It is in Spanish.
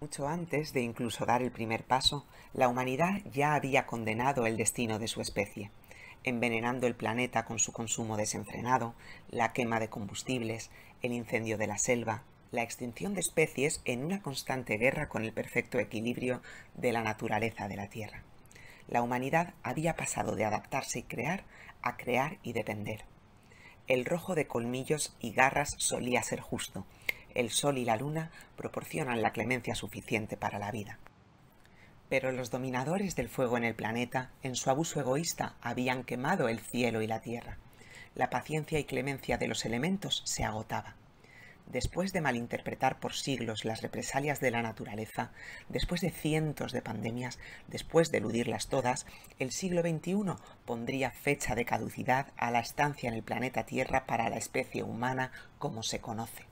Mucho antes de incluso dar el primer paso, la humanidad ya había condenado el destino de su especie, envenenando el planeta con su consumo desenfrenado, la quema de combustibles, el incendio de la selva, la extinción de especies en una constante guerra con el perfecto equilibrio de la naturaleza de la Tierra. La humanidad había pasado de adaptarse y crear a crear y depender. El rojo de colmillos y garras solía ser justo, el sol y la luna proporcionan la clemencia suficiente para la vida. Pero los dominadores del fuego en el planeta, en su abuso egoísta, habían quemado el cielo y la tierra. La paciencia y clemencia de los elementos se agotaba. Después de malinterpretar por siglos las represalias de la naturaleza, después de cientos de pandemias, después de eludirlas todas, el siglo XXI pondría fecha de caducidad a la estancia en el planeta Tierra para la especie humana como se conoce.